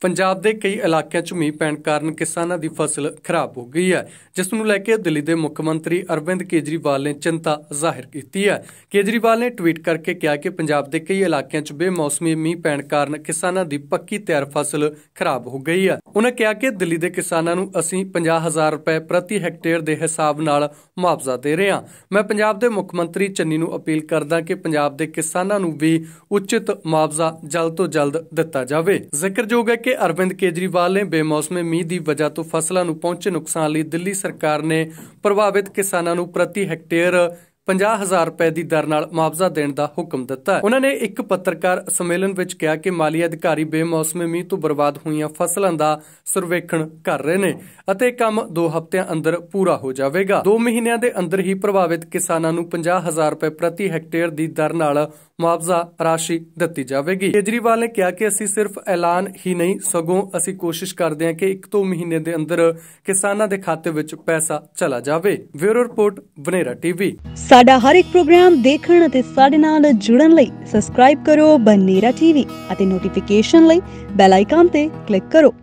ਪੰਜਾਬ ਦੇ ਕਈ ਇਲਾਕਿਆਂ 'ਚ ਮੀਂਹ ਪੈਣ ਕਾਰਨ ਕਿਸਾਨਾਂ ਦੀ ਫਸਲ ਖਰਾਬ ਹੋ ਗਈ ਹੈ ਜਿਸ ਨੂੰ ਲੈ ਕੇ ਦਿੱਲੀ ਦੇ ਮੁੱਖ ਮੰਤਰੀ ਅਰਵਿੰਦ ਕੇਜਰੀਵਾਲ ਨੇ ਚਿੰਤਾ ਜ਼ਾਹਿਰ ਕੀਤੀ ਹੈ ਕੇਜਰੀਵਾਲ ਨੇ ਟਵੀਟ ਕਰਕੇ ਕਿਹਾ ਕਿ ਪੰਜਾਬ ਦੇ ਕਈ ਇਲਾਕਿਆਂ 'ਚ ਬੇਮੌਸਮੀ ਮੀਂਹ ਪੈਣ ਕਾਰਨ ਕਿਸਾਨਾਂ ਦੀ ਪੱਕੀ ਤਿਆਰ ਫਸਲ ਖਰਾਬ ਹੋ ਗਈ ਹੈ ਉਹਨਾਂ ਕਿਹਾ ਕਿ ਦਿੱਲੀ ਦੇ ਕਿਸਾਨਾਂ ਨੂੰ ਅਸੀਂ 50000 ਰੁਪਏ ਪ੍ਰਤੀ ਹੈਕਟੇਅਰ ਦੇ ਹਿਸਾਬ ਨਾਲ ਮੁਆਵਜ਼ਾ ਦੇ ਰਹੇ ਹਾਂ ਮੈਂ ਪੰਜਾਬ ਦੇ ਮੁੱਖ ਮੰਤਰੀ ਚੰਨੀ ਨੂੰ ਅਪੀਲ ਕਰਦਾ ਕਿ ਪੰਜਾਬ ਦੇ ਕਿਸਾਨਾਂ ਨੂੰ ਵੀ ਉਚਿਤ ਮੁਆਵਜ਼ਾ ਜਲਦ ਤੋਂ ਜਲਦ ਦਿੱਤਾ ਜਾਵੇ ਜ਼ਿਕਰਯੋਗ ਹੈ ਕਿ ਕਿ ਅਰਵਿੰਦ ਕੇਜਰੀਵਾਲ ਨੇ ਬੇਮੌਸਮੇ ਮੀਂਹ ਦੀ ਵਜ੍ਹਾ ਤੋਂ ਫਸਲਾਂ ਨੂੰ ਪਹੁੰਚੇ ਨੁਕਸਾਨ ਲਈ ਦਿੱਲੀ ਸਰਕਾਰ ਨੇ ਪ੍ਰਭਾਵਿਤ ਕਿਸਾਨਾਂ ਨੂੰ ਪ੍ਰਤੀ ਹੈਕਟੇਅਰ 50000 ਰੁਪਏ ਦੀ ਦਰ ਨਾਲ ਮੁਆਵਜ਼ਾ ਦੇਣ ਦਾ ਹੁਕਮ ਦਿੱਤਾ ਹੈ ਉਹਨਾਂ ਨੇ ਇੱਕ ਪੱਤਰਕਾਰ ਸੰਮੇਲਨ ਵਿੱਚ ਕਿਹਾ ਕਿ ਮਾਲੀ ਅਧਿਕਾਰੀ ਬੇਮੌਸਮੇ ਮੀਂਹ ਤੋਂ ਬਰਬਾਦ ਹੋਈਆਂ ਫਸਲਾਂ ਦਾ ਸਰਵੇਖਣ ਕਰ ਰਹੇ ਨੇ ਅਤੇ ਕੰਮ 2 ਹਫ਼ਤਿਆਂ ਅੰਦਰ ਪੂਰਾ ਹੋ ਜਾਵੇਗਾ 2 ਮਹੀਨਿਆਂ ਦੇ ਅੰਦਰ ਹੀ ਪ੍ਰਭਾਵਿਤ ਕਿਸਾਨਾਂ ਨੂੰ 50000 ਰੁਪਏ ਪ੍ਰਤੀ ਹੈਕਟੇਅਰ ਦੀ ਦਰ ਨਾਲ ਮੁਆਵਜ਼ਾ ਰਾਸ਼ੀ ਦਿੱਤੀ ਜਾਵੇਗੀ ਕੇਜਰੀਵਾਲ ਨੇ ਕਿਹਾ ਕਿ ਅਸੀਂ ਸਿਰਫ ਐਲਾਨ ਹੀ ਨਹੀਂ ਸਗੋਂ ਅਸੀਂ ਕੋਸ਼ਿਸ਼ ਕਰਦੇ ਹਾਂ ਕਿ ਇੱਕ ਤੋਂ ਮਹੀਨੇ ਦੇ ਅੰਦਰ ਕਿਸਾਨਾਂ ਦੇ ਖਾਤੇ ਵਿੱਚ ਪੈਸਾ ਚਲਾ ਜਾਵੇ ਬਿਊਰੋ ਰਿਪੋਰਟ ਬਨੇਰਾ ਟੀਵੀ ਸਾਡਾ ਹਰ ਇੱਕ ਪ੍ਰੋਗਰਾਮ ਦੇਖਣ ਅਤੇ ਸਾਡੇ ਨਾਲ ਜੁੜਨ ਲਈ ਸਬਸਕ੍ਰਾਈਬ ਕਰੋ ਬਨੇਰਾ ਟੀਵੀ ਅਤੇ ਨੋਟੀਫਿਕੇਸ਼ਨ ਲਈ ਬੈਲ ਆਈਕਨ ਤੇ ਕਲਿੱਕ ਕਰੋ